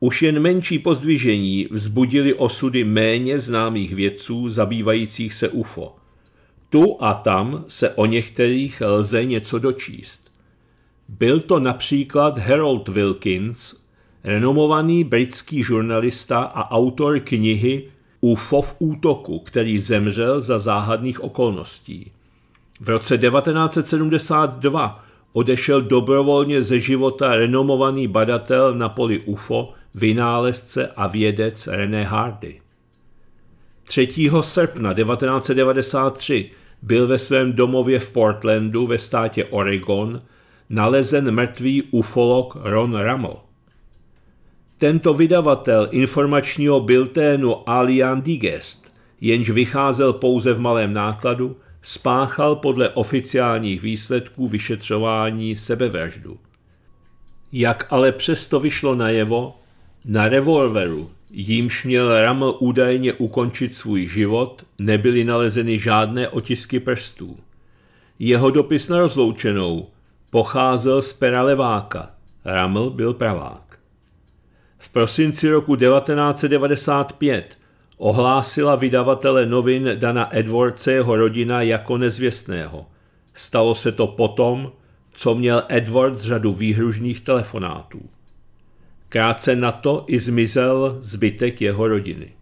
Už jen menší pozdvižení vzbudili osudy méně známých vědců zabývajících se UFO. Tu a tam se o některých lze něco dočíst. Byl to například Harold Wilkins, renomovaný britský žurnalista a autor knihy UFO v útoku, který zemřel za záhadných okolností. V roce 1972 odešel dobrovolně ze života renomovaný badatel na poli UFO vynálezce a vědec René Hardy. 3. srpna 1993 byl ve svém domově v Portlandu ve státě Oregon nalezen mrtvý ufolog Ron Rammel. Tento vydavatel informačního bilténu Alian Digest, jenž vycházel pouze v malém nákladu, spáchal podle oficiálních výsledků vyšetřování sebevraždu. Jak ale přesto vyšlo najevo, na revolveru, jímž měl Raml údajně ukončit svůj život, nebyly nalezeny žádné otisky prstů. Jeho dopis na rozloučenou pocházel z pera leváka. Raml byl pravák. V prosinci roku 1995 ohlásila vydavatele novin Dana Edwardse jeho rodina jako nezvěstného. Stalo se to potom, co měl Edwards řadu výhružných telefonátů. Krátce na to i zmizel zbytek jeho rodiny.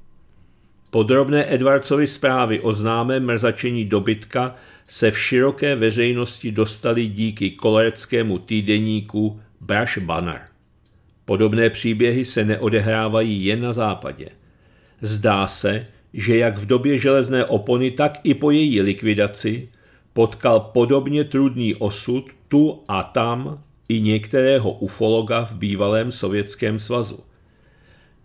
Podrobné Edwardsovi zprávy o známém mrzačení dobytka se v široké veřejnosti dostaly díky koloreckému týdeníku Brash Banner. Podobné příběhy se neodehrávají jen na západě. Zdá se, že jak v době železné opony, tak i po její likvidaci potkal podobně trudný osud tu a tam i některého ufologa v bývalém Sovětském svazu.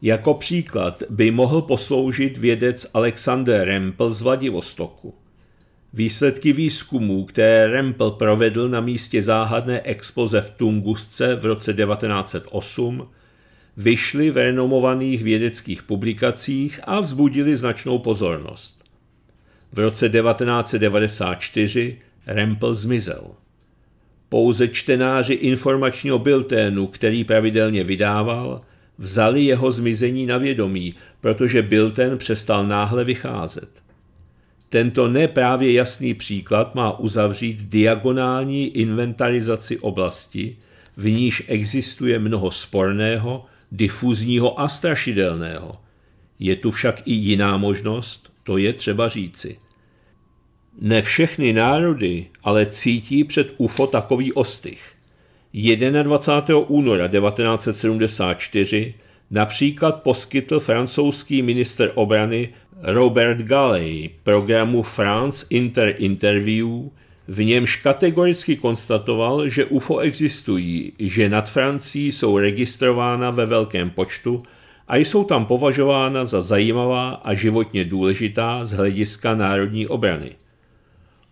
Jako příklad by mohl posloužit vědec Alexander Rempel z Vladivostoku. Výsledky výzkumů, které Rempel provedl na místě záhadné expoze v Tungusce v roce 1908, vyšly v renomovaných vědeckých publikacích a vzbudily značnou pozornost. V roce 1994 Rempel zmizel. Pouze čtenáři informačního bilténu, který pravidelně vydával, vzali jeho zmizení na vědomí, protože bilten přestal náhle vycházet. Tento neprávě jasný příklad má uzavřít diagonální inventarizaci oblasti, v níž existuje mnoho sporného, difuzního a strašidelného. Je tu však i jiná možnost, to je třeba říci – ne všechny národy ale cítí před UFO takový ostych. 21. února 1974 například poskytl francouzský minister obrany Robert Galley programu France Inter Interview, v němž kategoricky konstatoval, že UFO existují, že nad Francií jsou registrována ve velkém počtu a jsou tam považována za zajímavá a životně důležitá z hlediska národní obrany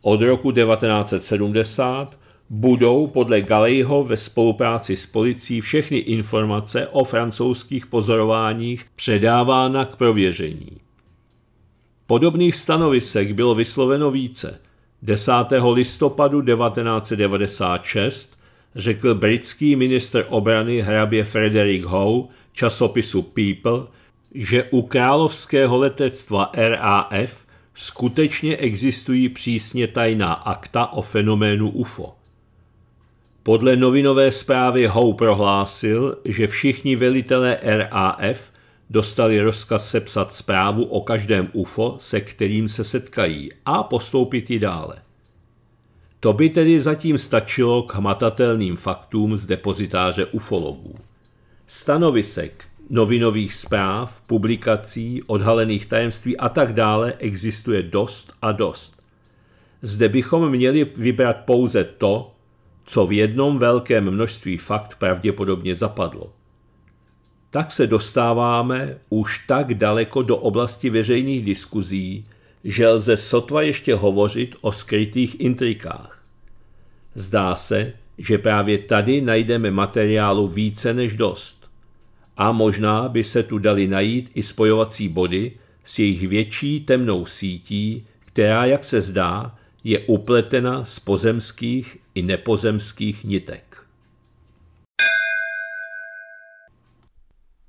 od roku 1970 budou podle Galejho ve spolupráci s policií všechny informace o francouzských pozorováních předávána k prověření. Podobných stanovisek bylo vysloveno více. 10. listopadu 1996 řekl britský minister obrany hrabě Frederick Howe časopisu People, že u královského letectva RAF skutečně existují přísně tajná akta o fenoménu UFO. Podle novinové zprávy Hou prohlásil, že všichni velitelé RAF dostali rozkaz sepsat zprávu o každém UFO, se kterým se setkají, a postoupit ji dále. To by tedy zatím stačilo k hmatatelným faktům z depozitáře ufologů. Stanovisek novinových zpráv, publikací, odhalených tajemství a tak dále existuje dost a dost. Zde bychom měli vybrat pouze to, co v jednom velkém množství fakt pravděpodobně zapadlo. Tak se dostáváme už tak daleko do oblasti veřejných diskuzí, že lze sotva ještě hovořit o skrytých intrikách. Zdá se, že právě tady najdeme materiálu více než dost a možná by se tu dali najít i spojovací body s jejich větší temnou sítí, která, jak se zdá, je upletena z pozemských i nepozemských nitek.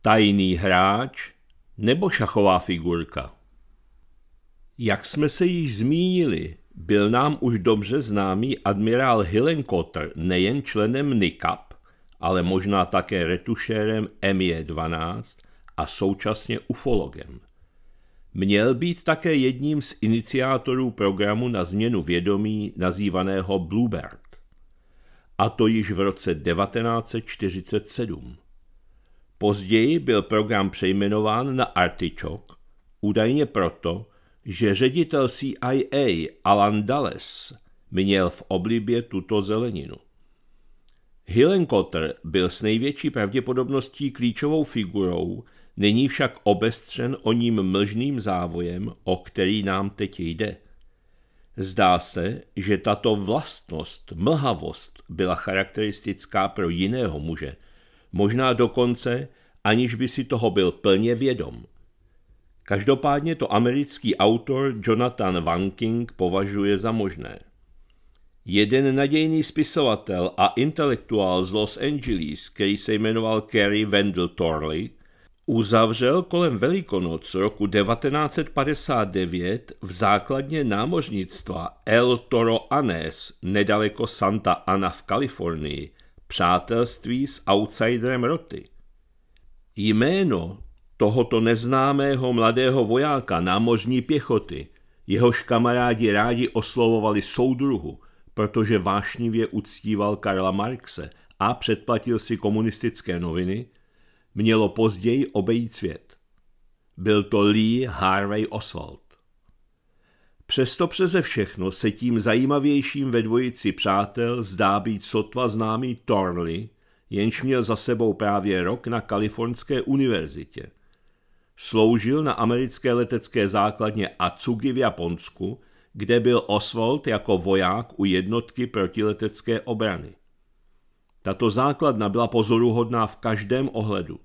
Tajný hráč nebo šachová figurka? Jak jsme se již zmínili, byl nám už dobře známý admirál Hillenkotter nejen členem NICAP, ale možná také retušérem mj 12 e a současně ufologem. Měl být také jedním z iniciátorů programu na změnu vědomí nazývaného Bluebird. A to již v roce 1947. Později byl program přejmenován na Artichok, údajně proto, že ředitel CIA Alan Dulles měl v oblibě tuto zeleninu. Hillenkotter byl s největší pravděpodobností klíčovou figurou, není však obestřen o ním mlžným závojem, o který nám teď jde. Zdá se, že tato vlastnost, mlhavost byla charakteristická pro jiného muže, možná dokonce, aniž by si toho byl plně vědom. Každopádně to americký autor Jonathan Wanking považuje za možné. Jeden nadějný spisovatel a intelektuál z Los Angeles, který se jmenoval Kerry Wendell Torley, uzavřel kolem Velikonoc roku 1959 v základně námořnictva El Toro Anes nedaleko Santa Ana v Kalifornii přátelství s outsiderem roty. Jméno tohoto neznámého mladého vojáka námořní pěchoty, jehož kamarádi rádi oslovovali soudruhu – protože vášnivě uctíval Karla Marxe a předplatil si komunistické noviny, mělo později obejít svět. Byl to Lee Harvey Oswald. Přesto přeze všechno se tím zajímavějším ve dvojici přátel zdá být sotva známý Thornley, jenž měl za sebou právě rok na Kalifornské univerzitě. Sloužil na americké letecké základně Atsugi v Japonsku kde byl Oswald jako voják u jednotky protiletecké obrany. Tato základna byla pozoruhodná v každém ohledu.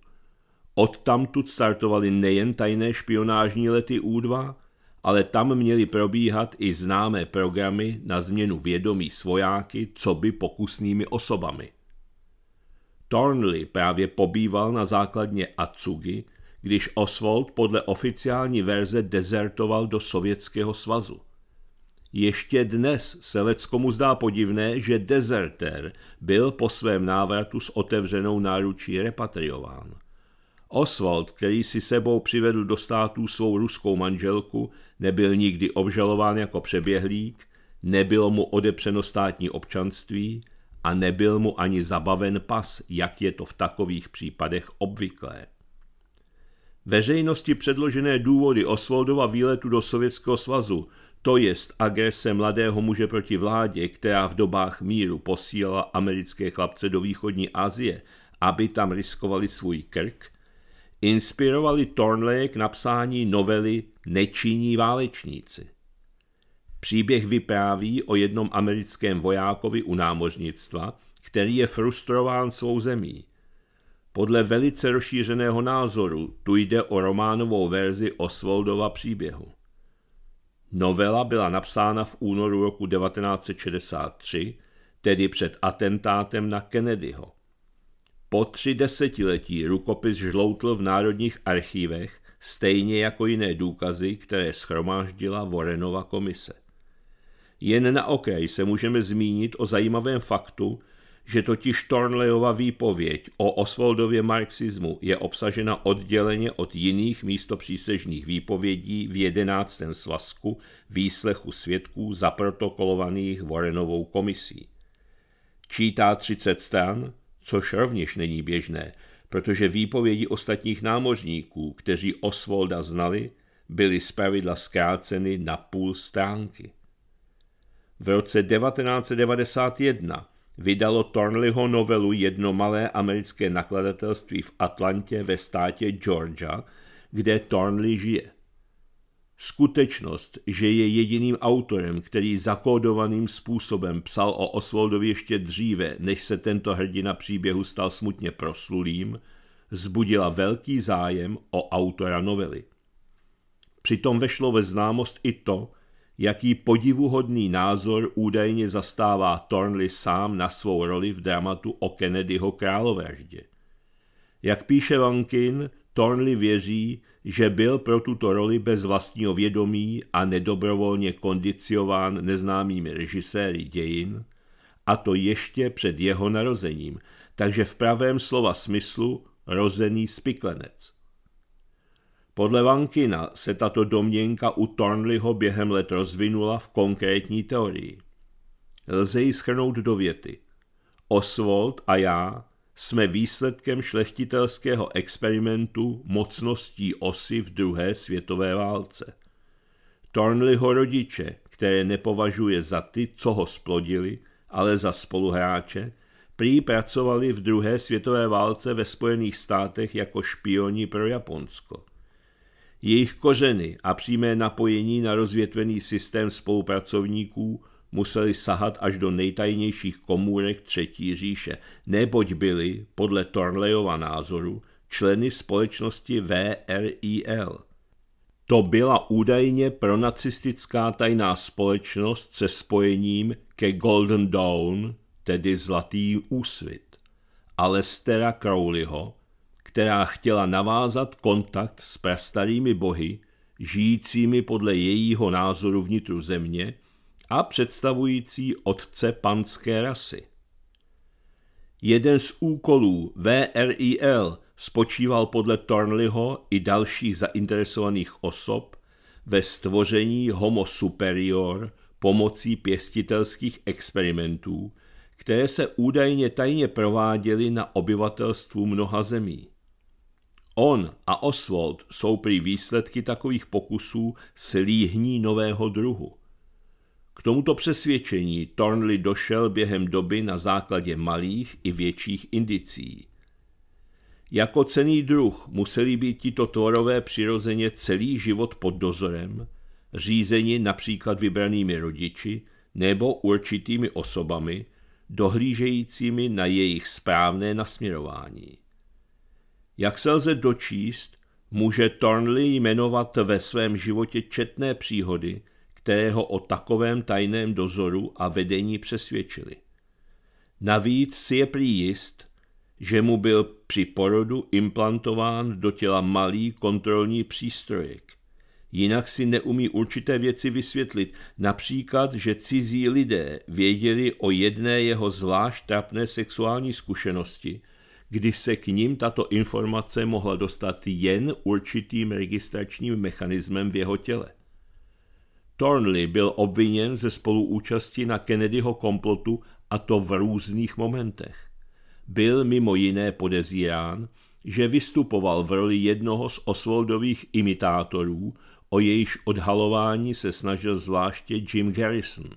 Odtamtud startovaly nejen tajné špionážní lety U-2, ale tam měly probíhat i známé programy na změnu vědomí svojáky, co by pokusnými osobami. Thornley právě pobýval na základně Atsugi, když Oswald podle oficiální verze dezertoval do Sovětského svazu – ještě dnes se Leckomu zdá podivné, že dezertér byl po svém návratu s otevřenou náručí repatriován. Oswald, který si sebou přivedl do států svou ruskou manželku, nebyl nikdy obžalován jako přeběhlík, nebylo mu odepřeno státní občanství a nebyl mu ani zabaven pas, jak je to v takových případech obvyklé. Veřejnosti předložené důvody Oswaldova výletu do Sovětského svazu – to jest agrese mladého muže proti vládě, která v dobách míru posílala americké chlapce do východní Asie, aby tam riskovali svůj krk, inspirovali Thornley k napsání novely Nečinní válečníci. Příběh vypráví o jednom americkém vojákovi u námořnictva, který je frustrován svou zemí. Podle velice rozšířeného názoru tu jde o románovou verzi Oswaldova příběhu. Novela byla napsána v únoru roku 1963, tedy před atentátem na Kennedyho. Po tři desetiletí rukopis žloutl v národních archívech, stejně jako jiné důkazy, které schromáždila Vorenova komise. Jen na okraj se můžeme zmínit o zajímavém faktu, že totiž Tornleyova výpověď o Oswaldově marxismu je obsažena odděleně od jiných místopřísežných výpovědí v jedenáctém svazku výslechu svědků zaprotokolovaných Warrenovou komisí. Čítá 30 stran, což rovněž není běžné, protože výpovědi ostatních námořníků, kteří Oswalda znali, byly zpravidla zkráceny na půl stránky. V roce 1991 vydalo Thornleyho novelu jedno malé americké nakladatelství v Atlantě ve státě Georgia, kde Thornley žije. Skutečnost, že je jediným autorem, který zakódovaným způsobem psal o Oswaldovi ještě dříve, než se tento hrdina příběhu stal smutně proslulým, zbudila velký zájem o autora novely. Přitom vešlo ve známost i to, jaký podivuhodný názor údajně zastává Thornley sám na svou roli v dramatu o Kennedyho královraždě. Jak píše Vankin, Thornley věří, že byl pro tuto roli bez vlastního vědomí a nedobrovolně kondiciován neznámými režiséry dějin, a to ještě před jeho narozením, takže v pravém slova smyslu rozený spiklenec. Podle Vankina se tato domněnka u Thornleyho během let rozvinula v konkrétní teorii. Lze ji schrnout do věty. Oswald a já jsme výsledkem šlechtitelského experimentu mocností osy v druhé světové válce. Thornleyho rodiče, které nepovažuje za ty, co ho splodili, ale za spoluhráče, prý pracovali v druhé světové válce ve Spojených státech jako špioni pro Japonsko. Jejich kořeny a přímé napojení na rozvětvený systém spolupracovníků museli sahat až do nejtajnějších komůrek Třetí říše, neboť byli, podle Tornlejova názoru, členy společnosti VRIL. To byla údajně pronacistická tajná společnost se spojením ke Golden Dawn, tedy Zlatý úsvit. Ale Stera Crowleyho která chtěla navázat kontakt s prastarými bohy, žijícími podle jejího názoru vnitru země a představující otce panské rasy. Jeden z úkolů VRIL spočíval podle Tornleyho i dalších zainteresovaných osob ve stvoření homo superior pomocí pěstitelských experimentů, které se údajně tajně prováděly na obyvatelstvu mnoha zemí. On a Oswald jsou prý výsledky takových pokusů s líhní nového druhu. K tomuto přesvědčení Thornley došel během doby na základě malých i větších indicí. Jako cený druh museli být tito tvorové přirozeně celý život pod dozorem, řízeni například vybranými rodiči nebo určitými osobami, dohlížejícími na jejich správné nasměrování. Jak se lze dočíst, může Thornley jmenovat ve svém životě četné příhody, které ho o takovém tajném dozoru a vedení přesvědčili. Navíc si je prý jist, že mu byl při porodu implantován do těla malý kontrolní přístrojek. Jinak si neumí určité věci vysvětlit, například, že cizí lidé věděli o jedné jeho zvlášť trapné sexuální zkušenosti – kdy se k ním tato informace mohla dostat jen určitým registračním mechanismem v jeho těle. Thornley byl obviněn ze spoluúčasti na Kennedyho komplotu a to v různých momentech. Byl mimo jiné podezírán, že vystupoval v roli jednoho z Oswaldových imitátorů, o jejíž odhalování se snažil zvláště Jim Garrison.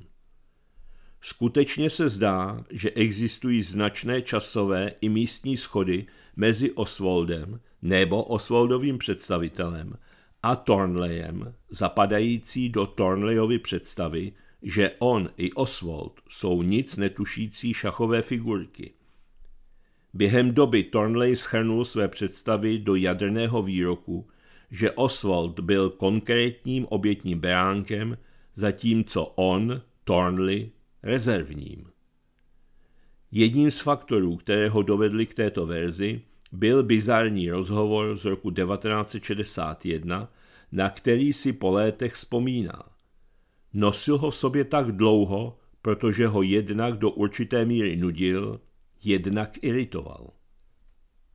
Skutečně se zdá, že existují značné časové i místní schody mezi Oswaldem nebo Oswaldovým představitelem a Thornleyem, zapadající do Thornleyovy představy, že on i Oswald jsou nic netušící šachové figurky. Během doby Thornley schrnul své představy do jaderného výroku, že Oswald byl konkrétním obětním beránkem, zatímco on, Thornley, rezervním. Jedním z faktorů, které ho dovedly k této verzi, byl bizarní rozhovor z roku 1961, na který si po létech vzpomíná. Nosil ho v sobě tak dlouho, protože ho jednak do určité míry nudil, jednak iritoval.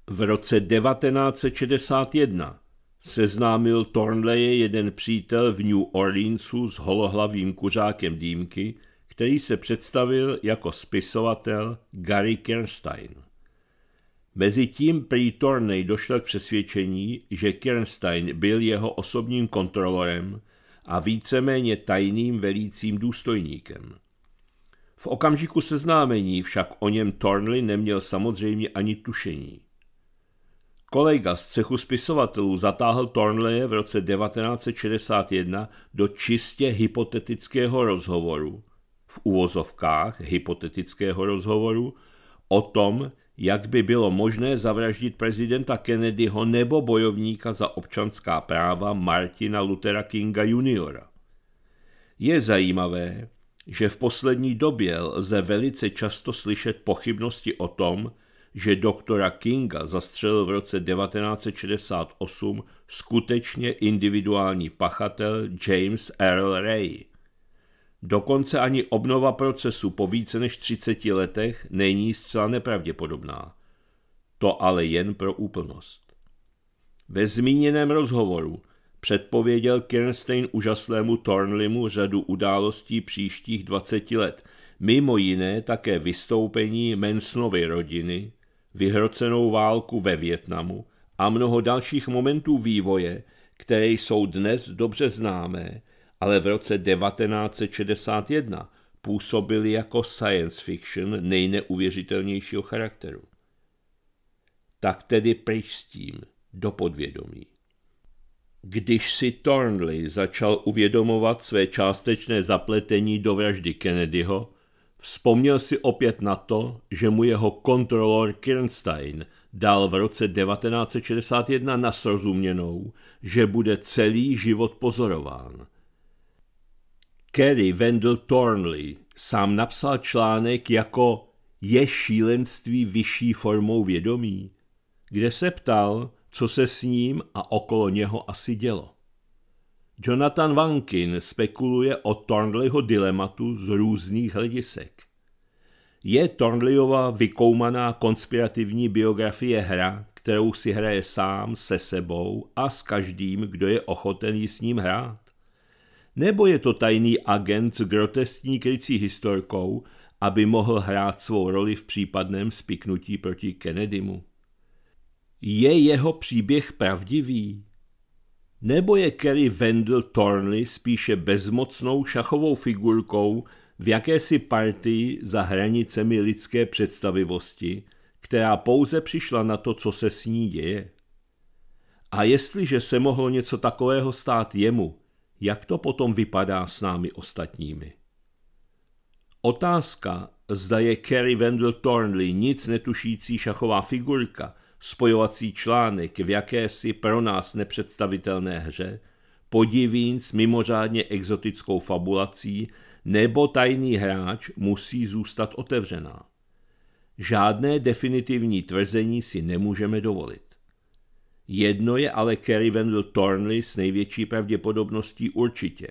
V roce 1961 seznámil Tornleje jeden přítel v New Orleansu s holohlavým kuřákem dýmky, který se představil jako spisovatel Gary Kernstein. Mezitím prý Tornej došel k přesvědčení, že Kernstein byl jeho osobním kontrolorem a víceméně tajným velícím důstojníkem. V okamžiku seznámení však o něm Tornley neměl samozřejmě ani tušení. Kolega z cechu spisovatelů zatáhl Tornleje v roce 1961 do čistě hypotetického rozhovoru, v uvozovkách hypotetického rozhovoru o tom, jak by bylo možné zavraždit prezidenta Kennedyho nebo bojovníka za občanská práva Martina Luthera Kinga Jr. Je zajímavé, že v poslední době lze velice často slyšet pochybnosti o tom, že doktora Kinga zastřelil v roce 1968 skutečně individuální pachatel James Earl Ray – Dokonce ani obnova procesu po více než 30 letech není zcela nepravděpodobná. To ale jen pro úplnost. Ve zmíněném rozhovoru předpověděl Kirnstein úžaslému Tornlimu řadu událostí příštích 20 let, mimo jiné také vystoupení Mansonovy rodiny, vyhrocenou válku ve Větnamu a mnoho dalších momentů vývoje, které jsou dnes dobře známé ale v roce 1961 působili jako science fiction nejneuvěřitelnějšího charakteru. Tak tedy pryč s tím, do podvědomí. Když si Thornley začal uvědomovat své částečné zapletení do vraždy Kennedyho, vzpomněl si opět na to, že mu jeho kontrolor Kirnstein dal v roce 1961 na srozuměnou, že bude celý život pozorován. Kerry Wendell Thornley sám napsal článek jako Je šílenství vyšší formou vědomí, kde se ptal, co se s ním a okolo něho asi dělo. Jonathan Vankin spekuluje o Thornleyho dilematu z různých hledisek. Je Thornleyova vykoumaná konspirativní biografie hra, kterou si hraje sám se sebou a s každým, kdo je ochoten ji s ním hrát? Nebo je to tajný agent s grotesní krycí historkou, aby mohl hrát svou roli v případném spiknutí proti Kennedymu? Je jeho příběh pravdivý? Nebo je Kerry Wendell Thornley spíše bezmocnou šachovou figurkou v jakési partii za hranicemi lidské představivosti, která pouze přišla na to, co se s ní děje? A jestliže se mohlo něco takového stát jemu, jak to potom vypadá s námi ostatními. Otázka, zda je Kerry Wendell Thornley nic netušící šachová figurka, spojovací článek v jakési pro nás nepředstavitelné hře, podivín s mimořádně exotickou fabulací nebo tajný hráč musí zůstat otevřená. Žádné definitivní tvrzení si nemůžeme dovolit. Jedno je ale Kerry Wendell Thornley s největší pravděpodobností určitě.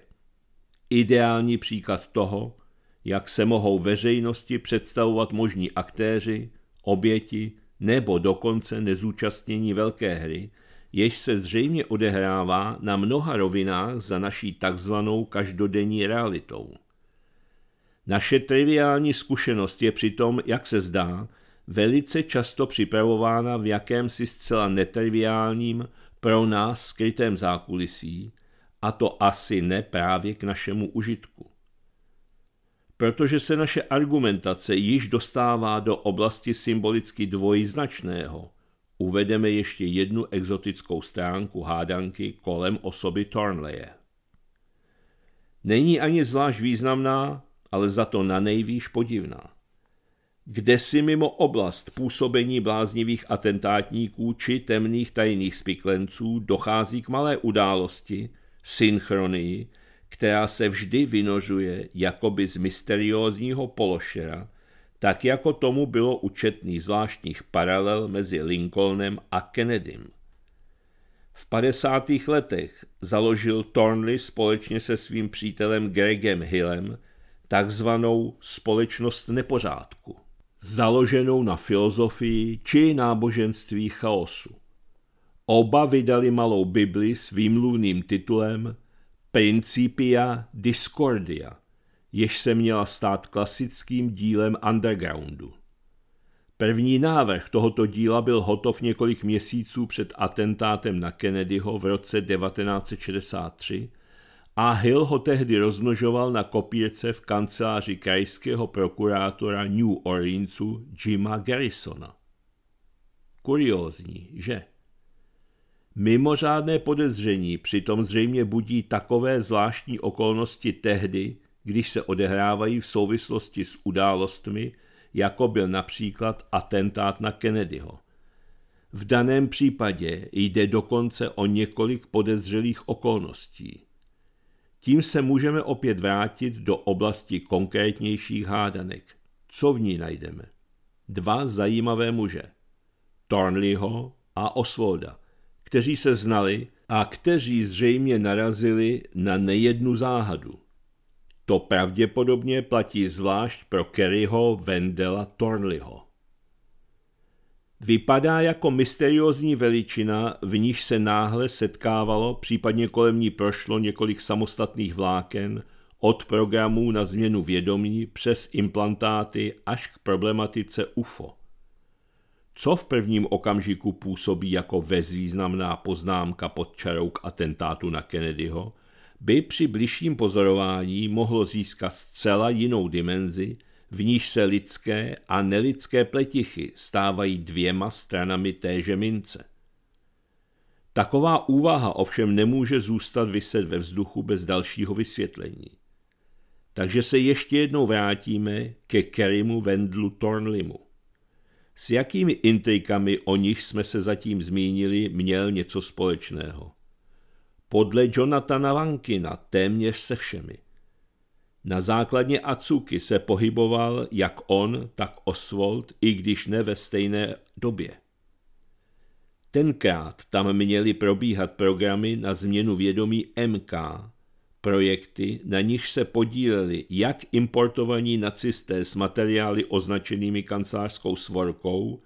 Ideální příklad toho, jak se mohou veřejnosti představovat možní aktéři, oběti nebo dokonce nezúčastnění velké hry, jež se zřejmě odehrává na mnoha rovinách za naší takzvanou každodenní realitou. Naše triviální zkušenost je přitom, jak se zdá, velice často připravována v jakémsi zcela netriviálním, pro nás skrytém zákulisí, a to asi ne právě k našemu užitku. Protože se naše argumentace již dostává do oblasti symbolicky dvojznačného, uvedeme ještě jednu exotickou stránku hádanky kolem osoby Thornleye. Není ani zvlášť významná, ale za to na nejvýš podivná kde si mimo oblast působení bláznivých atentátníků či temných tajných spiklenců dochází k malé události, synchronii, která se vždy vynožuje jakoby z mysteriózního pološera, tak jako tomu bylo učetný zvláštních paralel mezi Lincolnem a Kennedym. V 50. letech založil Thornley společně se svým přítelem Gregem Hillem takzvanou společnost nepořádku založenou na filozofii či náboženství chaosu. Oba vydali malou Bibli s výmluvným titulem Principia Discordia, jež se měla stát klasickým dílem undergroundu. První návrh tohoto díla byl hotov několik měsíců před atentátem na Kennedyho v roce 1963 a Hill ho tehdy rozmnožoval na kopírce v kanceláři krajského prokurátora New Orleansu Jima Garrisona. Kuriózní, že? Mimořádné podezření přitom zřejmě budí takové zvláštní okolnosti tehdy, když se odehrávají v souvislosti s událostmi, jako byl například atentát na Kennedyho. V daném případě jde dokonce o několik podezřelých okolností. Tím se můžeme opět vrátit do oblasti konkrétnějších hádanek. Co v ní najdeme? Dva zajímavé muže. Thornleyho a Oswalda, kteří se znali a kteří zřejmě narazili na nejednu záhadu. To pravděpodobně platí zvlášť pro Kerryho Vendela Thornleyho. Vypadá jako mysteriózní veličina, v níž se náhle setkávalo, případně kolem ní prošlo několik samostatných vláken, od programů na změnu vědomí přes implantáty až k problematice UFO. Co v prvním okamžiku působí jako bezvýznamná poznámka pod čarou k atentátu na Kennedyho, by při bližším pozorování mohlo získat zcela jinou dimenzi, v níž se lidské a nelidské pletichy stávají dvěma stranami téže mince. Taková úvaha ovšem nemůže zůstat vyset ve vzduchu bez dalšího vysvětlení. Takže se ještě jednou vrátíme ke Kerimu Vendlu Tornlimu. S jakými intrikami, o nich jsme se zatím zmínili, měl něco společného? Podle Jonathana Vankina téměř se všemi – na základně Acuky se pohyboval jak on, tak Oswald, i když ne ve stejné době. Tenkrát tam měly probíhat programy na změnu vědomí MK, projekty, na nich se podíleli jak importovaní nacisté s materiály označenými kancelářskou svorkou,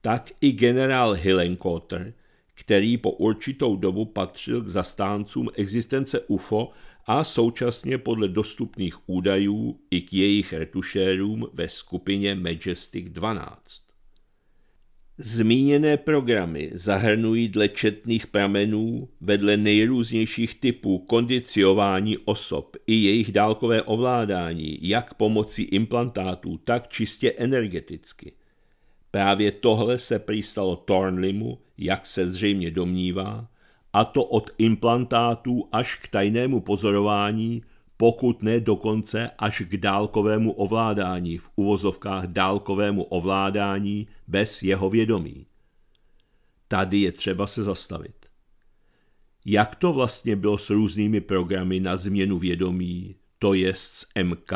tak i generál Hillenkotter, který po určitou dobu patřil k zastáncům existence UFO a současně podle dostupných údajů i k jejich retušérům ve skupině Majestic 12. Zmíněné programy zahrnují dle četných pramenů vedle nejrůznějších typů kondiciování osob i jejich dálkové ovládání, jak pomocí implantátů, tak čistě energeticky. Právě tohle se přistalo stalo Thornlimu, jak se zřejmě domnívá, a to od implantátů až k tajnému pozorování, pokud ne dokonce až k dálkovému ovládání, v uvozovkách dálkovému ovládání bez jeho vědomí. Tady je třeba se zastavit. Jak to vlastně bylo s různými programy na změnu vědomí, to jest s MK?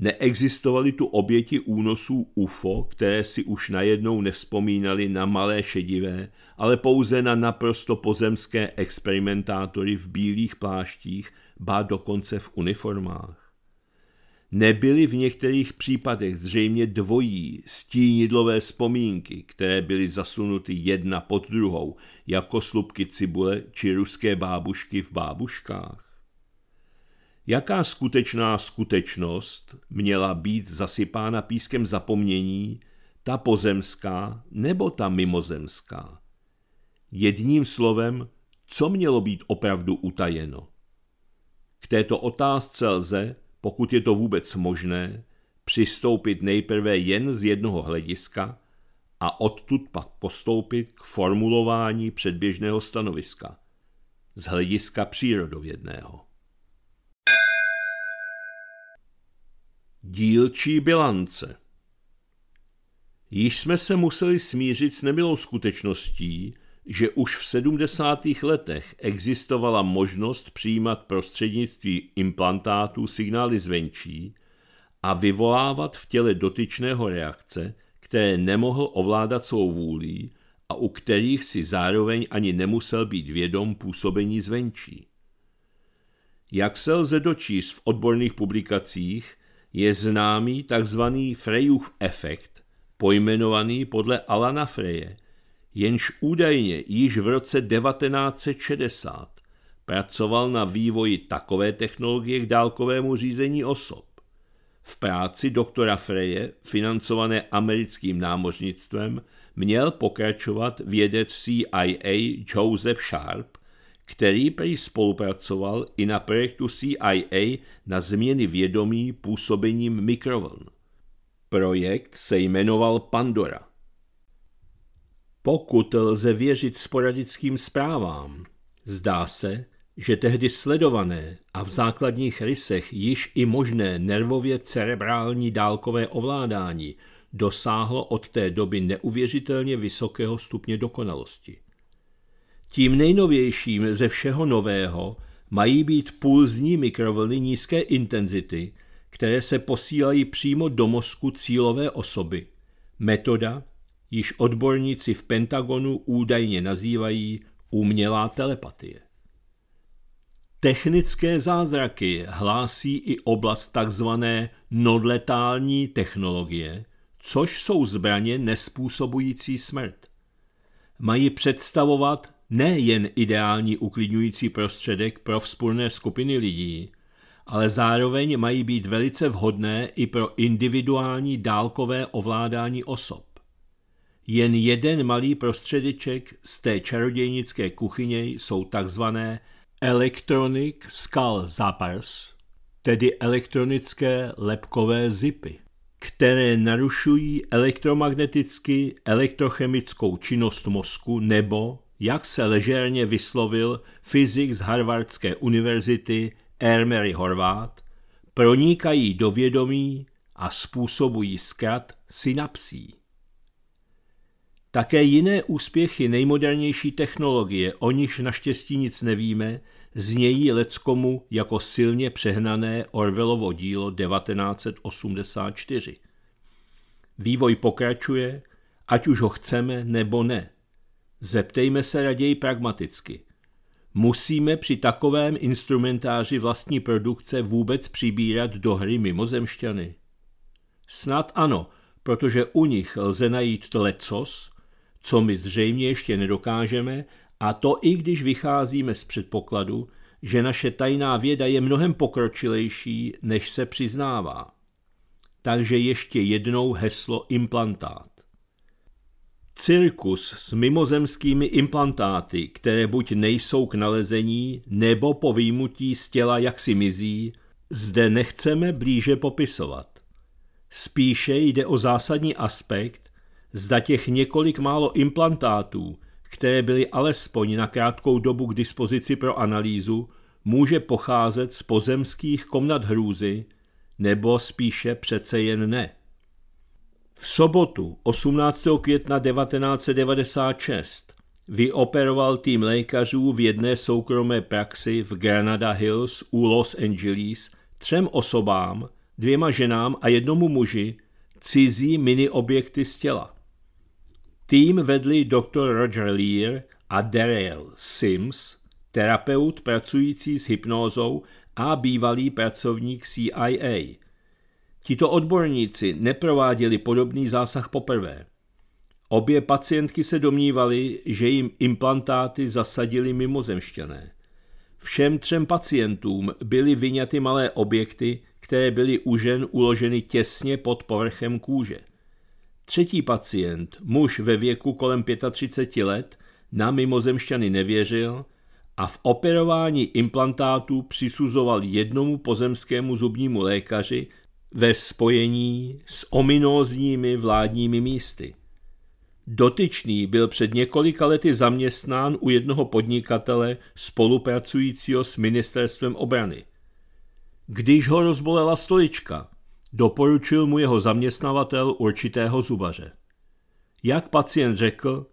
Neexistovaly tu oběti únosů UFO, které si už najednou nevzpomínali na malé šedivé, ale pouze na naprosto pozemské experimentátory v bílých pláštích, ba dokonce v uniformách. Nebyly v některých případech zřejmě dvojí stínidlové vzpomínky, které byly zasunuty jedna pod druhou, jako slupky cibule či ruské bábušky v bábuškách. Jaká skutečná skutečnost měla být zasypána pískem zapomnění, ta pozemská nebo ta mimozemská? Jedním slovem, co mělo být opravdu utajeno? K této otázce lze, pokud je to vůbec možné, přistoupit nejprve jen z jednoho hlediska a odtud pak postoupit k formulování předběžného stanoviska, z hlediska přírodovědného. Dílčí bilance Již jsme se museli smířit s nemilou skutečností, že už v 70. letech existovala možnost přijímat prostřednictvím implantátů signály zvenčí a vyvolávat v těle dotyčného reakce, které nemohl ovládat svou vůlí a u kterých si zároveň ani nemusel být vědom působení zvenčí. Jak se lze dočíst v odborných publikacích, je známý tzv. Frejův efekt, pojmenovaný podle Alana Freje, jenž údajně již v roce 1960 pracoval na vývoji takové technologie k dálkovému řízení osob. V práci doktora Freje, financované americkým námořnictvem, měl pokračovat vědec CIA Joseph Sharp, který prý spolupracoval i na projektu CIA na změny vědomí působením mikrovln. Projekt se jmenoval Pandora. Pokud lze věřit sporadickým zprávám, zdá se, že tehdy sledované a v základních rysech již i možné nervově cerebrální dálkové ovládání dosáhlo od té doby neuvěřitelně vysokého stupně dokonalosti. Tím nejnovějším ze všeho nového mají být pulzní mikrovlny nízké intenzity, které se posílají přímo do mozku cílové osoby. Metoda, již odborníci v Pentagonu údajně nazývají umělá telepatie. Technické zázraky hlásí i oblast tzv. nodletální technologie, což jsou zbraně nespůsobující smrt. Mají představovat nejen ideální uklidňující prostředek pro vzpůrné skupiny lidí, ale zároveň mají být velice vhodné i pro individuální dálkové ovládání osob. Jen jeden malý prostředeček z té čarodějnické kuchyně jsou takzvané Electronic Skull Zappers, tedy elektronické lepkové zipy, které narušují elektromagneticky elektrochemickou činnost mozku nebo jak se ležérně vyslovil fyzik z Harvardské univerzity Ermery Horvát, pronikají do vědomí a způsobují zkrat synapsí. Také jiné úspěchy nejmodernější technologie, o nichž naštěstí nic nevíme, znějí Leckomu jako silně přehnané Orvelovo dílo 1984. Vývoj pokračuje, ať už ho chceme nebo ne. Zeptejme se raději pragmaticky. Musíme při takovém instrumentáři vlastní produkce vůbec přibírat do hry mimozemšťany? Snad ano, protože u nich lze najít lecos, co my zřejmě ještě nedokážeme, a to i když vycházíme z předpokladu, že naše tajná věda je mnohem pokročilejší, než se přiznává. Takže ještě jednou heslo implantát. Cirkus s mimozemskými implantáty, které buď nejsou k nalezení, nebo po výjimutí z těla jaksi mizí, zde nechceme blíže popisovat. Spíše jde o zásadní aspekt, zda těch několik málo implantátů, které byly alespoň na krátkou dobu k dispozici pro analýzu, může pocházet z pozemských komnat hrůzy, nebo spíše přece jen ne. V sobotu 18. května 1996 vyoperoval tým lékařů v jedné soukromé praxi v Granada Hills u Los Angeles třem osobám, dvěma ženám a jednomu muži cizí mini objekty z těla. Tým vedli dr. Roger Lear a Daryl Sims, terapeut pracující s hypnózou a bývalý pracovník CIA, Tito odborníci neprováděli podobný zásah poprvé. Obě pacientky se domnívaly, že jim implantáty zasadili mimozemštěné. Všem třem pacientům byly vyňaty malé objekty, které byly u žen uloženy těsně pod povrchem kůže. Třetí pacient, muž ve věku kolem 35 let, na mimozemšťany nevěřil a v operování implantátů přisuzoval jednomu pozemskému zubnímu lékaři ve spojení s ominózními vládními místy. Dotyčný byl před několika lety zaměstnán u jednoho podnikatele spolupracujícího s ministerstvem obrany. Když ho rozbolela stolička, doporučil mu jeho zaměstnavatel určitého zubaře. Jak pacient řekl,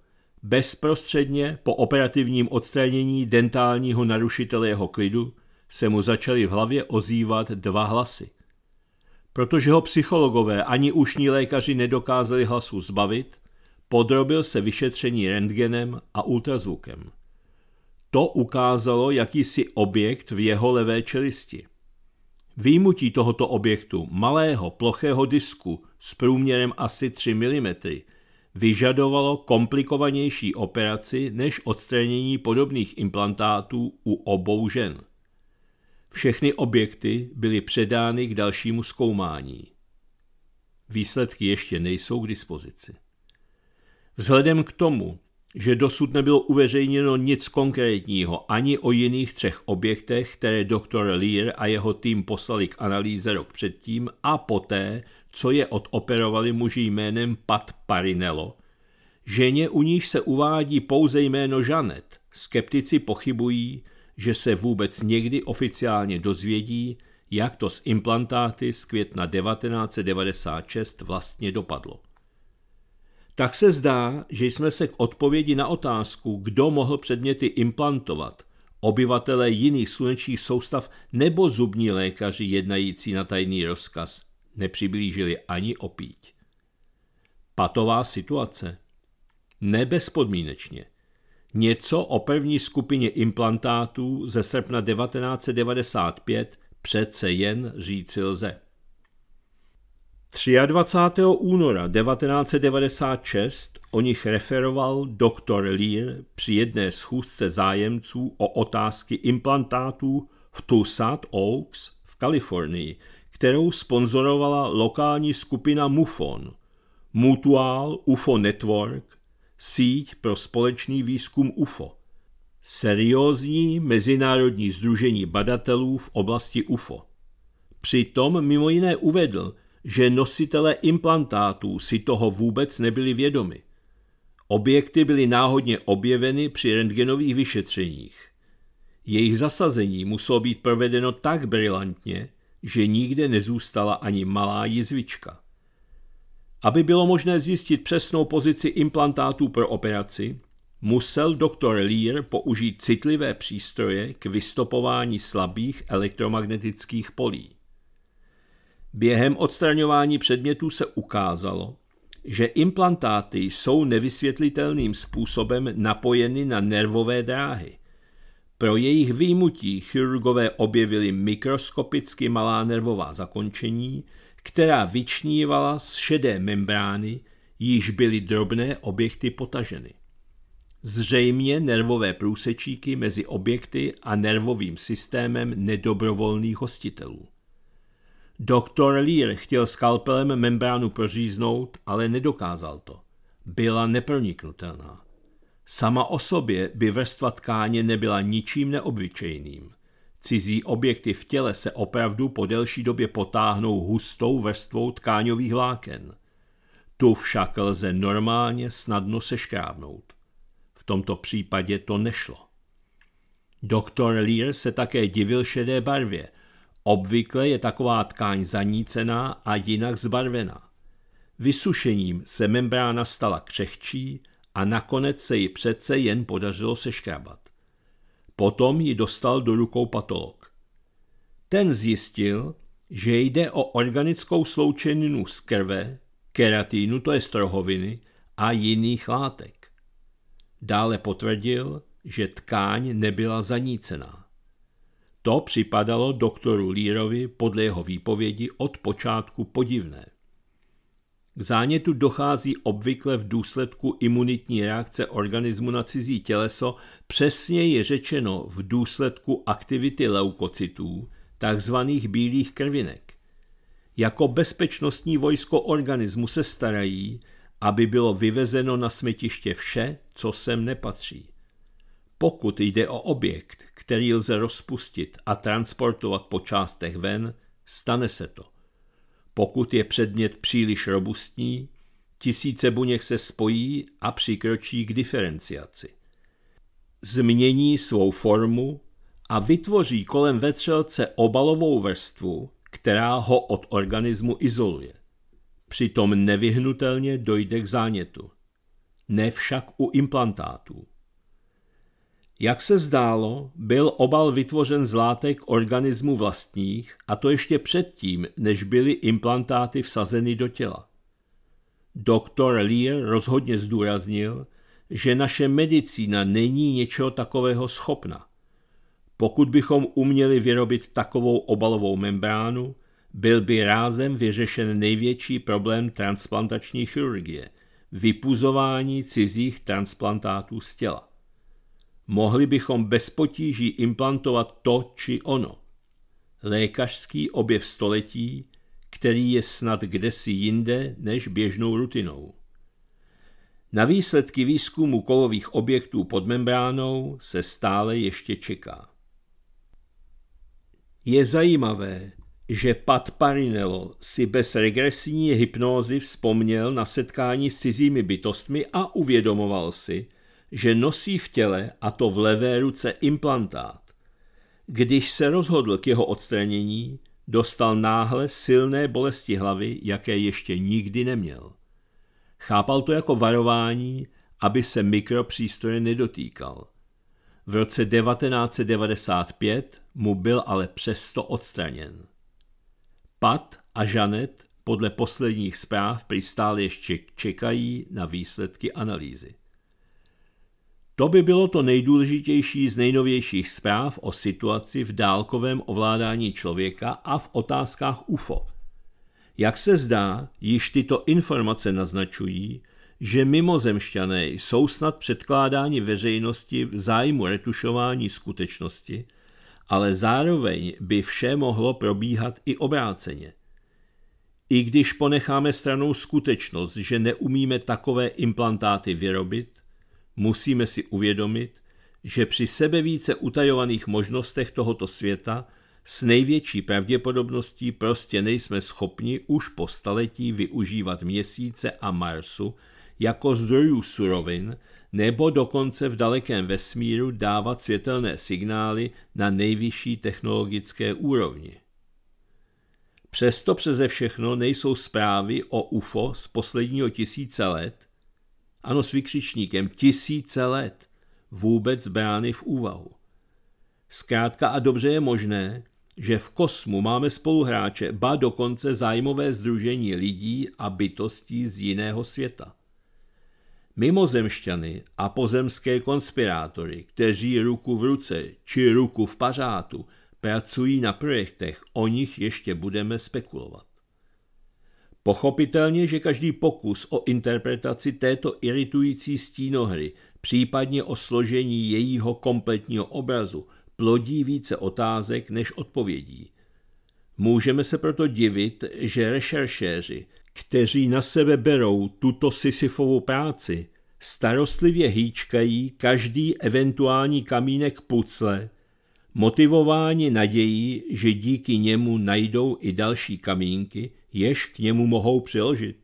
bezprostředně po operativním odstranění dentálního narušitele jeho klidu se mu začaly v hlavě ozývat dva hlasy – Protože ho psychologové ani ušní lékaři nedokázali hlasu zbavit, podrobil se vyšetření rentgenem a ultrazvukem. To ukázalo jakýsi objekt v jeho levé čelisti. Výmutí tohoto objektu, malého plochého disku s průměrem asi 3 mm, vyžadovalo komplikovanější operaci než odstranění podobných implantátů u obou žen. Všechny objekty byly předány k dalšímu zkoumání. Výsledky ještě nejsou k dispozici. Vzhledem k tomu, že dosud nebylo uveřejněno nic konkrétního ani o jiných třech objektech, které doktor Lear a jeho tým poslali k analýze rok předtím a poté, co je odoperovali muži jménem Pat Parinello. Ženě u níž se uvádí pouze jméno Janet, skeptici pochybují, že se vůbec někdy oficiálně dozvědí, jak to s implantáty z května 1996 vlastně dopadlo. Tak se zdá, že jsme se k odpovědi na otázku, kdo mohl předměty implantovat, obyvatelé jiných slunečních soustav nebo zubní lékaři jednající na tajný rozkaz, nepřiblížili ani opíť. Patová situace. Nebezpodmínečně něco o první skupině implantátů ze srpna 1995 přece jen říci lze. 23. února 1996 o nich referoval doktor Lear při jedné schůzce zájemců o otázky implantátů v Tucson Oaks v Kalifornii, kterou sponzorovala lokální skupina MUFON, Mutual UFO Network, síť pro společný výzkum UFO, seriózní mezinárodní združení badatelů v oblasti UFO. Přitom mimo jiné uvedl, že nositelé implantátů si toho vůbec nebyli vědomi. Objekty byly náhodně objeveny při rentgenových vyšetřeních. Jejich zasazení muselo být provedeno tak brilantně, že nikde nezůstala ani malá jizvička. Aby bylo možné zjistit přesnou pozici implantátů pro operaci, musel doktor Lear použít citlivé přístroje k vystopování slabých elektromagnetických polí. Během odstraňování předmětů se ukázalo, že implantáty jsou nevysvětlitelným způsobem napojeny na nervové dráhy. Pro jejich výjimutí chirurgové objevili mikroskopicky malá nervová zakončení, která vyčnívala z šedé membrány, již byly drobné objekty potaženy. Zřejmě nervové průsečíky mezi objekty a nervovým systémem nedobrovolných hostitelů. Doktor Lear chtěl skalpelem membránu proříznout, ale nedokázal to. Byla neproniknutelná. Sama o sobě by vrstva tkáně nebyla ničím neobyčejným. Cizí objekty v těle se opravdu po delší době potáhnou hustou vrstvou tkáňových vláken. Tu však lze normálně snadno seškrábnout. V tomto případě to nešlo. Doktor Lear se také divil šedé barvě. Obvykle je taková tkáň zanícená a jinak zbarvená. Vysušením se membrána stala křehčí a nakonec se ji přece jen podařilo seškrábat. Potom ji dostal do rukou patolog. Ten zjistil, že jde o organickou sloučeninu z krve, keratínu, to je strohoviny, a jiných látek. Dále potvrdil, že tkáň nebyla zanícená. To připadalo doktoru Lírovi podle jeho výpovědi od počátku podivné. K zánětu dochází obvykle v důsledku imunitní reakce organismu na cizí těleso, přesně je řečeno v důsledku aktivity leukocytů, takzvaných bílých krvinek. Jako bezpečnostní vojsko organismu se starají, aby bylo vyvezeno na smetiště vše, co sem nepatří. Pokud jde o objekt, který lze rozpustit a transportovat po částech ven, stane se to. Pokud je předmět příliš robustní, tisíce buněk se spojí a přikročí k diferenciaci. Změní svou formu a vytvoří kolem vetřelce obalovou vrstvu, která ho od organismu izoluje. Přitom nevyhnutelně dojde k zánětu. Ne však u implantátů. Jak se zdálo, byl obal vytvořen z látek organismu vlastních, a to ještě předtím, než byly implantáty vsazeny do těla. Doktor Lear rozhodně zdůraznil, že naše medicína není něčeho takového schopna. Pokud bychom uměli vyrobit takovou obalovou membránu, byl by rázem vyřešen největší problém transplantační chirurgie – vypuzování cizích transplantátů z těla. Mohli bychom bez potíží implantovat to či ono. Lékařský objev století, který je snad kdesi jinde než běžnou rutinou. Na výsledky výzkumu kovových objektů pod membránou se stále ještě čeká. Je zajímavé, že Pat Parinello si bez regresní hypnózy vzpomněl na setkání s cizími bytostmi a uvědomoval si, že nosí v těle, a to v levé ruce, implantát. Když se rozhodl k jeho odstranění, dostal náhle silné bolesti hlavy, jaké ještě nikdy neměl. Chápal to jako varování, aby se mikropřístroje nedotýkal. V roce 1995 mu byl ale přesto odstraněn. Pat a Janet podle posledních zpráv přistále ještě čekají na výsledky analýzy. To by bylo to nejdůležitější z nejnovějších zpráv o situaci v dálkovém ovládání člověka a v otázkách UFO. Jak se zdá, již tyto informace naznačují, že mimozemšťané jsou snad předkládáni veřejnosti v zájmu retušování skutečnosti, ale zároveň by vše mohlo probíhat i obráceně. I když ponecháme stranou skutečnost, že neumíme takové implantáty vyrobit – Musíme si uvědomit, že při sebevíce utajovaných možnostech tohoto světa s největší pravděpodobností prostě nejsme schopni už po staletí využívat měsíce a Marsu jako zdrojů surovin nebo dokonce v dalekém vesmíru dávat světelné signály na nejvyšší technologické úrovni. Přesto přeze všechno nejsou zprávy o UFO z posledního tisíce let ano, s vykřičníkem tisíce let vůbec brány v úvahu. Zkrátka a dobře je možné, že v kosmu máme spoluhráče, ba dokonce zájmové združení lidí a bytostí z jiného světa. Mimozemšťany a pozemské konspirátory, kteří ruku v ruce či ruku v pařátu pracují na projektech, o nich ještě budeme spekulovat. Pochopitelně, že každý pokus o interpretaci této iritující stínohry, případně o složení jejího kompletního obrazu, plodí více otázek než odpovědí. Můžeme se proto divit, že rešeršéři, kteří na sebe berou tuto Sisyfovou práci, starostlivě hýčkají každý eventuální kamínek pucle, motivováni nadějí, že díky němu najdou i další kamínky, jež k němu mohou přiložit.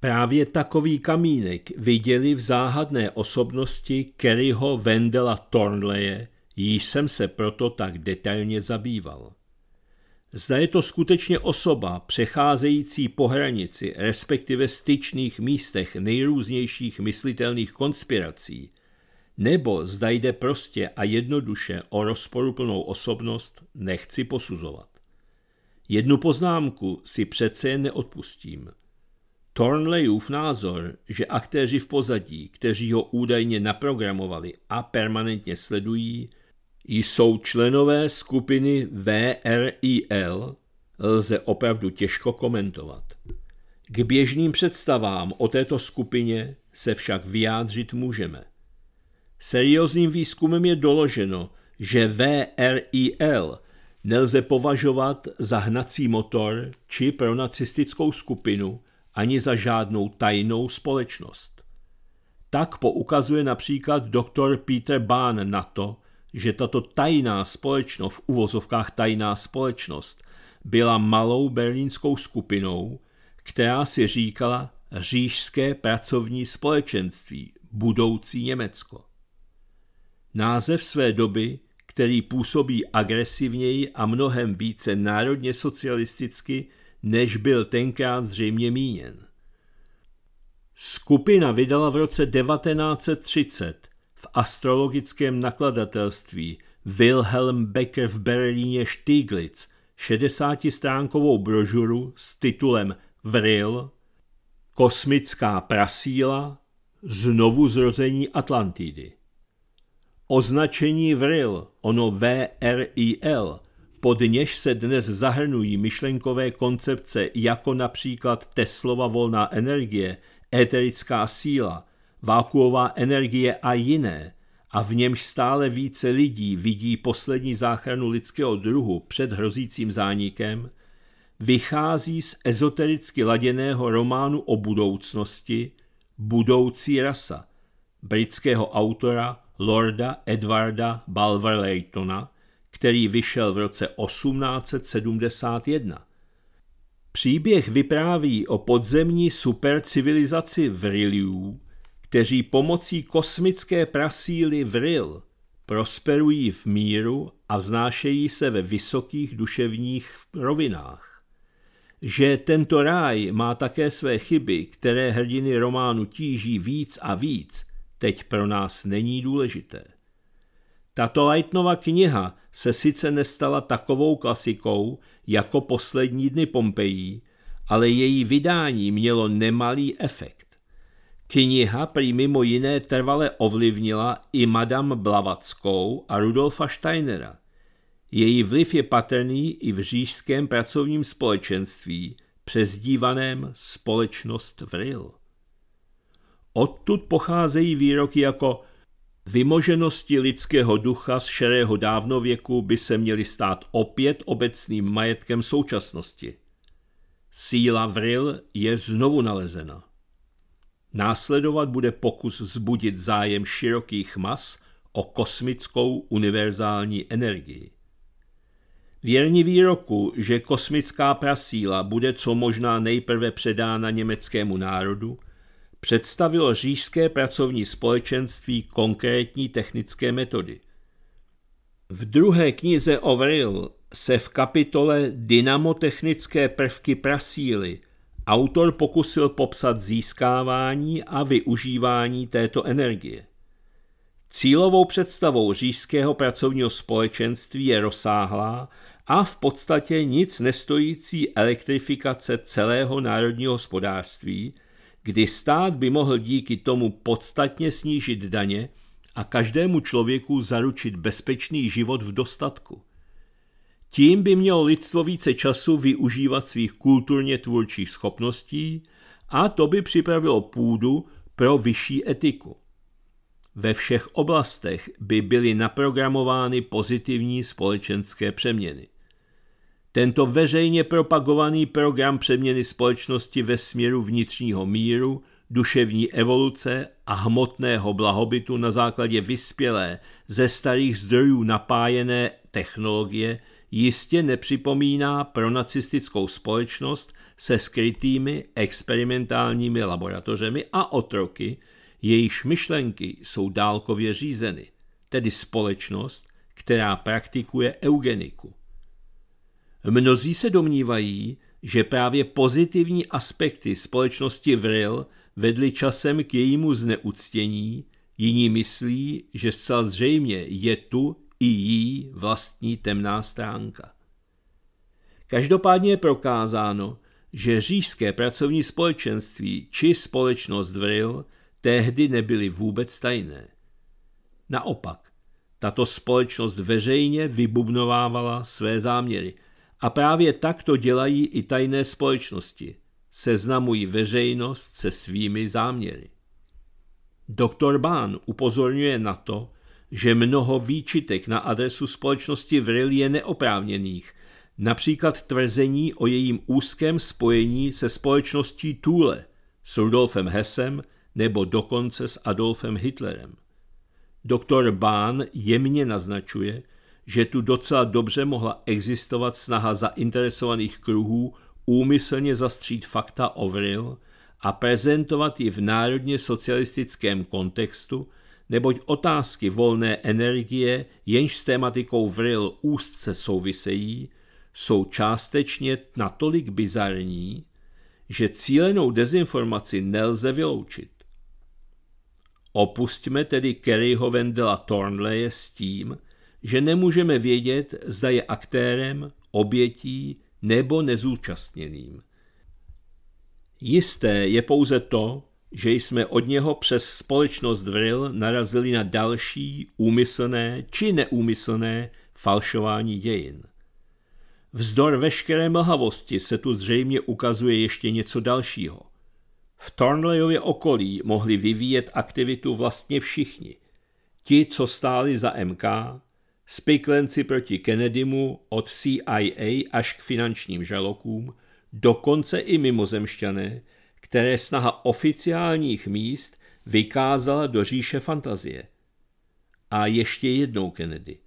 Právě takový kamínek viděli v záhadné osobnosti Kerryho Vendela Thornleje, již jsem se proto tak detailně zabýval. Zda je to skutečně osoba přecházející po hranici, respektive styčných místech nejrůznějších myslitelných konspirací, nebo zda jde prostě a jednoduše o rozporuplnou osobnost, nechci posuzovat. Jednu poznámku si přece jen neodpustím. Thornleyův názor, že aktéři v pozadí, kteří ho údajně naprogramovali a permanentně sledují, jsou členové skupiny VRIL, lze opravdu těžko komentovat. K běžným představám o této skupině se však vyjádřit můžeme. Seriózním výzkumem je doloženo, že VRIL nelze považovat za hnací motor či pro nacistickou skupinu ani za žádnou tajnou společnost. Tak poukazuje například doktor Peter Bahn na to, že tato tajná společnost, v uvozovkách tajná společnost, byla malou berlínskou skupinou, která si říkala Řížské pracovní společenství, budoucí Německo. Název své doby který působí agresivněji a mnohem více národně socialisticky, než byl tenkrát zřejmě míněn. Skupina vydala v roce 1930 v astrologickém nakladatelství Wilhelm Becker v Berlíně Stieglitz 60-stránkovou brožuru s titulem Vril, kosmická prasíla, znovu zrození Atlantidy. Označení VRIL, ono VRIL, pod něž se dnes zahrnují myšlenkové koncepce jako například Teslova volná energie, éterická síla, vákuová energie a jiné, a v němž stále více lidí vidí poslední záchranu lidského druhu před hrozícím zánikem, vychází z ezotericky laděného románu o budoucnosti Budoucí rasa britského autora lorda Edwarda Balverleytona, který vyšel v roce 1871. Příběh vypráví o podzemní supercivilizaci Vrilů, kteří pomocí kosmické prasíly Vril prosperují v míru a vznášejí se ve vysokých duševních rovinách. Že tento ráj má také své chyby, které hrdiny románu tíží víc a víc, teď pro nás není důležité. Tato Lightnova kniha se sice nestala takovou klasikou jako poslední dny Pompejí, ale její vydání mělo nemalý efekt. Kniha prý mimo jiné trvale ovlivnila i Madame Blavatskou a Rudolfa Steinera. Její vliv je patrný i v řížském pracovním společenství, přezdívaném Společnost Vril. Odtud pocházejí výroky jako vymoženosti lidského ducha z šerého dávnověku by se měly stát opět obecným majetkem současnosti. Síla vril je znovu nalezena. Následovat bude pokus zbudit zájem širokých mas o kosmickou univerzální energii. Věrní výroku, že kosmická prasíla bude co možná nejprve předána německému národu, představilo Řížské pracovní společenství konkrétní technické metody. V druhé knize Overil se v kapitole Dynamotechnické prvky prasíly autor pokusil popsat získávání a využívání této energie. Cílovou představou Řížského pracovního společenství je rozsáhlá a v podstatě nic nestojící elektrifikace celého národního hospodářství – kdy stát by mohl díky tomu podstatně snížit daně a každému člověku zaručit bezpečný život v dostatku. Tím by mělo lidstvo více času využívat svých kulturně tvůrčích schopností a to by připravilo půdu pro vyšší etiku. Ve všech oblastech by byly naprogramovány pozitivní společenské přeměny. Tento veřejně propagovaný program přeměny společnosti ve směru vnitřního míru, duševní evoluce a hmotného blahobytu na základě vyspělé, ze starých zdrojů napájené technologie jistě nepřipomíná pro nacistickou společnost se skrytými experimentálními laboratořemi a otroky, jejíž myšlenky jsou dálkově řízeny, tedy společnost, která praktikuje eugeniku. Mnozí se domnívají, že právě pozitivní aspekty společnosti Vril vedly časem k jejímu zneuctění, jiní myslí, že zcela zřejmě je tu i jí vlastní temná stránka. Každopádně je prokázáno, že říšské pracovní společenství či společnost Vril tehdy nebyly vůbec tajné. Naopak, tato společnost veřejně vybubnovávala své záměry – a právě tak to dělají i tajné společnosti. Seznamují veřejnost se svými záměry. Doktor Bán upozorňuje na to, že mnoho výčitek na adresu společnosti Vril je neoprávněných, například tvrzení o jejím úzkém spojení se společností Thule, s Rudolfem Hessem nebo dokonce s Adolfem Hitlerem. Doktor Bán jemně naznačuje, že tu docela dobře mohla existovat snaha zainteresovaných kruhů úmyslně zastřít fakta Vril a prezentovat ji v národně socialistickém kontextu, neboť otázky volné energie, jenž s tématikou Vril úzce souvisejí, jsou částečně natolik bizarní, že cílenou dezinformaci nelze vyloučit. Opustíme tedy Kerryho Vendela Thornleye s tím, že nemůžeme vědět, zda je aktérem, obětí nebo nezúčastněným. Jisté je pouze to, že jsme od něho přes společnost Vril narazili na další úmyslné či neúmyslné falšování dějin. Vzdor veškeré mlhavosti se tu zřejmě ukazuje ještě něco dalšího. V Thornleyově okolí mohli vyvíjet aktivitu vlastně všichni. Ti, co stáli za MK, spiklenci proti Kennedymu od CIA až k finančním žalokům, dokonce i mimozemšťané, které snaha oficiálních míst vykázala do říše fantazie. A ještě jednou Kennedy.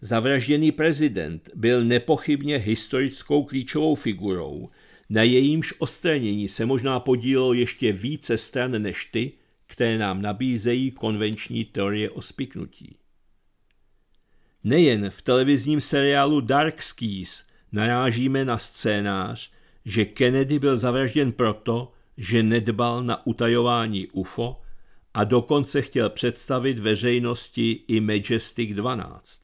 Zavražděný prezident byl nepochybně historickou klíčovou figurou, na jejímž ostranění se možná podílelo ještě více stran než ty, které nám nabízejí konvenční teorie o spiknutí. Nejen v televizním seriálu Dark Skies narážíme na scénář, že Kennedy byl zavražděn proto, že nedbal na utajování UFO a dokonce chtěl představit veřejnosti i Majestic 12.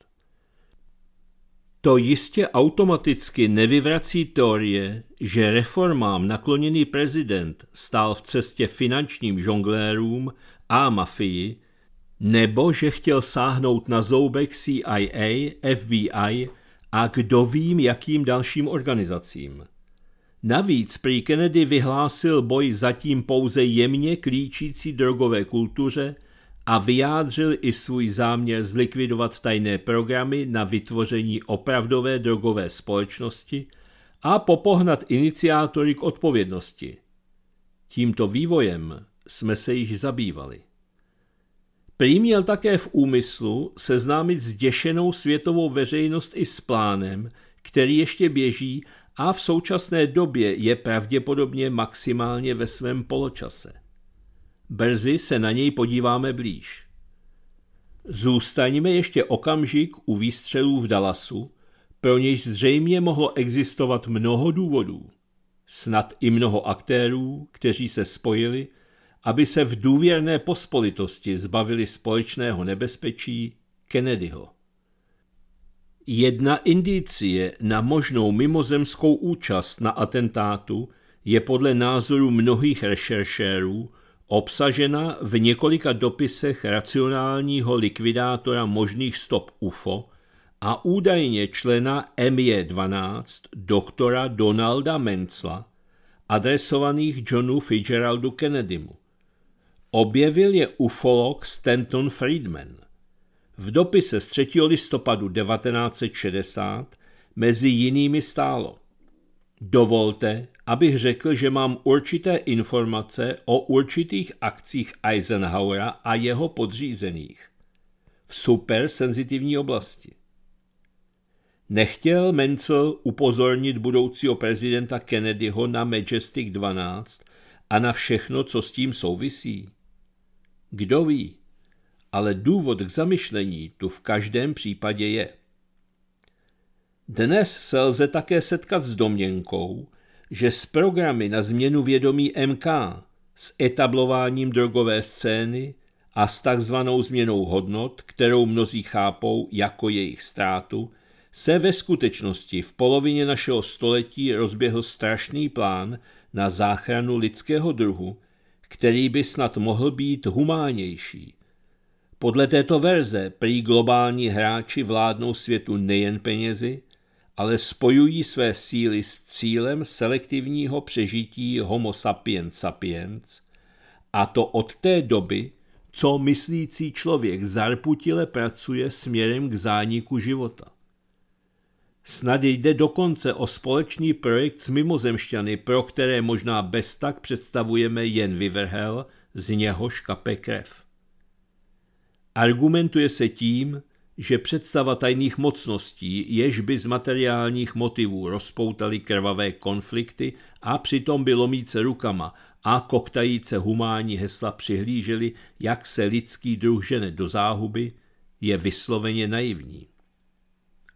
To jistě automaticky nevyvrací teorie, že reformám nakloněný prezident stál v cestě finančním žonglérům a mafii, nebo že chtěl sáhnout na zoubek CIA, FBI a kdo vím jakým dalším organizacím. Navíc prý Kennedy vyhlásil boj zatím pouze jemně klíčící drogové kultuře a vyjádřil i svůj záměr zlikvidovat tajné programy na vytvoření opravdové drogové společnosti a popohnat iniciátory k odpovědnosti. Tímto vývojem jsme se již zabývali. Prý měl také v úmyslu seznámit zděšenou světovou veřejnost i s plánem, který ještě běží a v současné době je pravděpodobně maximálně ve svém poločase. Brzy se na něj podíváme blíž. Zůstaňme ještě okamžik u výstřelů v Dallasu, pro něž zřejmě mohlo existovat mnoho důvodů, snad i mnoho aktérů, kteří se spojili – aby se v důvěrné pospolitosti zbavili společného nebezpečí Kennedyho. Jedna indicie na možnou mimozemskou účast na atentátu je podle názoru mnohých rešeršérů obsažena v několika dopisech racionálního likvidátora možných stop UFO a údajně člena MJ-12 e doktora Donalda Mencla, adresovaných Johnu Fitzgeraldu Kennedymu. Objevil je ufolog Stanton Friedman. V dopise z 3. listopadu 1960 mezi jinými stálo. Dovolte, abych řekl, že mám určité informace o určitých akcích Eisenhowera a jeho podřízených v supersenzitivní oblasti. Nechtěl Menzel upozornit budoucího prezidenta Kennedyho na Majestic 12 a na všechno, co s tím souvisí. Kdo ví? Ale důvod k zamyšlení tu v každém případě je. Dnes se lze také setkat s domněnkou, že s programy na změnu vědomí MK, s etablováním drogové scény a s takzvanou změnou hodnot, kterou mnozí chápou jako jejich ztrátu, se ve skutečnosti v polovině našeho století rozběhl strašný plán na záchranu lidského druhu, který by snad mohl být humánější. Podle této verze prý globální hráči vládnou světu nejen penězi, ale spojují své síly s cílem selektivního přežití homo sapiens sapiens, a to od té doby, co myslící člověk zarputile pracuje směrem k zániku života. Snad jde dokonce o společný projekt s mimozemšťany, pro které možná bez tak představujeme jen vyvrhel, z něho škape krev. Argumentuje se tím, že představa tajných mocností, jež by z materiálních motivů rozpoutaly krvavé konflikty a přitom bylo mít rukama a koktajíce humánní hesla přihlíželi, jak se lidský druh žene do záhuby, je vysloveně naivní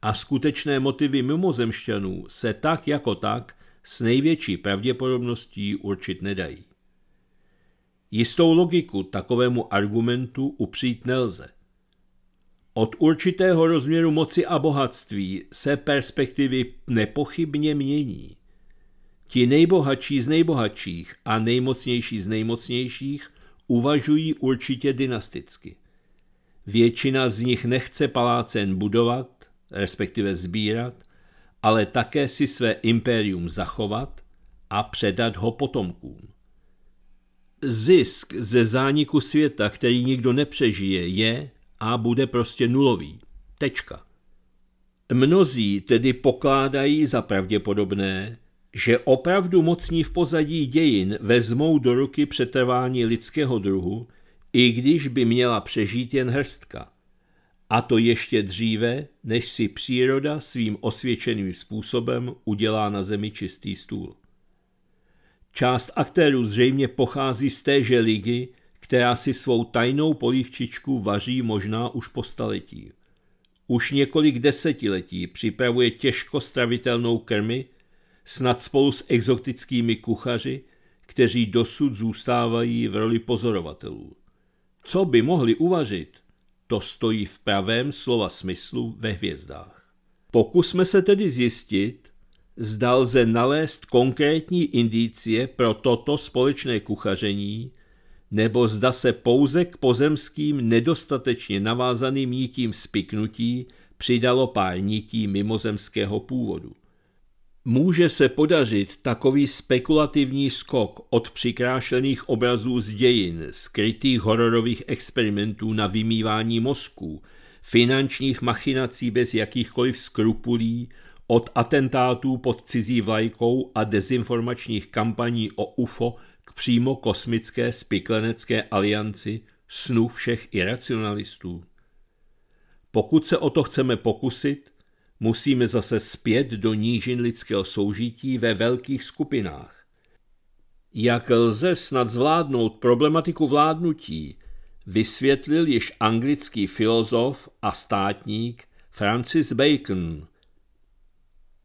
a skutečné motivy mimozemšťanů se tak jako tak s největší pravděpodobností určit nedají. Jistou logiku takovému argumentu upřít nelze. Od určitého rozměru moci a bohatství se perspektivy nepochybně mění. Ti nejbohatší z nejbohatších a nejmocnější z nejmocnějších uvažují určitě dynasticky. Většina z nich nechce palácen budovat, respektive sbírat, ale také si své impérium zachovat a předat ho potomkům. Zisk ze zániku světa, který nikdo nepřežije, je a bude prostě nulový. Tečka. Mnozí tedy pokládají za pravděpodobné, že opravdu mocní v pozadí dějin vezmou do ruky přetrvání lidského druhu, i když by měla přežít jen hrstka. A to ještě dříve, než si příroda svým osvědčeným způsobem udělá na zemi čistý stůl. Část aktérů zřejmě pochází z téže ligy, která si svou tajnou polívčičku vaří možná už po staletí. Už několik desetiletí připravuje těžko stravitelnou krmi, snad spolu s exotickými kuchaři, kteří dosud zůstávají v roli pozorovatelů. Co by mohli uvařit? To stojí v pravém slova smyslu ve hvězdách. Pokusme se tedy zjistit, zda lze nalézt konkrétní indicie pro toto společné kuchaření, nebo zda se pouze k pozemským nedostatečně navázaným nitím spiknutí přidalo pár nití mimozemského původu. Může se podařit takový spekulativní skok od přikrášených obrazů z dějin, skrytých hororových experimentů na vymývání mozků, finančních machinací bez jakýchkoliv skrupulí, od atentátů pod cizí vlajkou a dezinformačních kampaní o UFO k přímo kosmické spiklenecké alianci snu všech iracionalistů. Pokud se o to chceme pokusit, Musíme zase zpět do nížin lidského soužití ve velkých skupinách. Jak lze snad zvládnout problematiku vládnutí, vysvětlil již anglický filozof a státník Francis Bacon.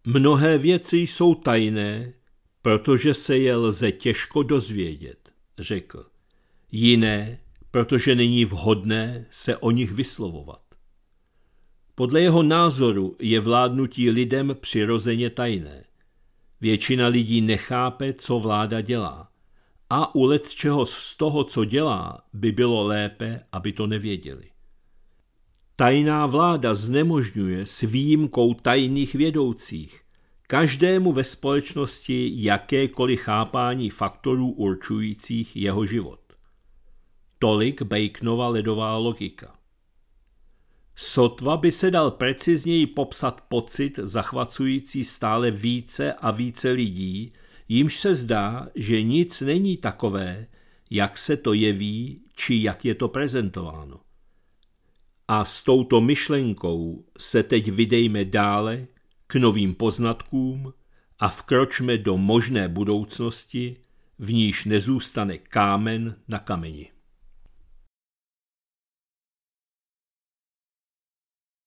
Mnohé věci jsou tajné, protože se je lze těžko dozvědět, řekl. Jiné, protože není vhodné se o nich vyslovovat. Podle jeho názoru je vládnutí lidem přirozeně tajné. Většina lidí nechápe, co vláda dělá. A u let čeho z toho, co dělá, by bylo lépe, aby to nevěděli. Tajná vláda znemožňuje s výjimkou tajných vědoucích každému ve společnosti jakékoliv chápání faktorů určujících jeho život. Tolik Baconova ledová logika. Sotva by se dal precizněji popsat pocit zachvacující stále více a více lidí, jimž se zdá, že nic není takové, jak se to jeví, či jak je to prezentováno. A s touto myšlenkou se teď vydejme dále k novým poznatkům a vkročme do možné budoucnosti, v níž nezůstane kámen na kameni.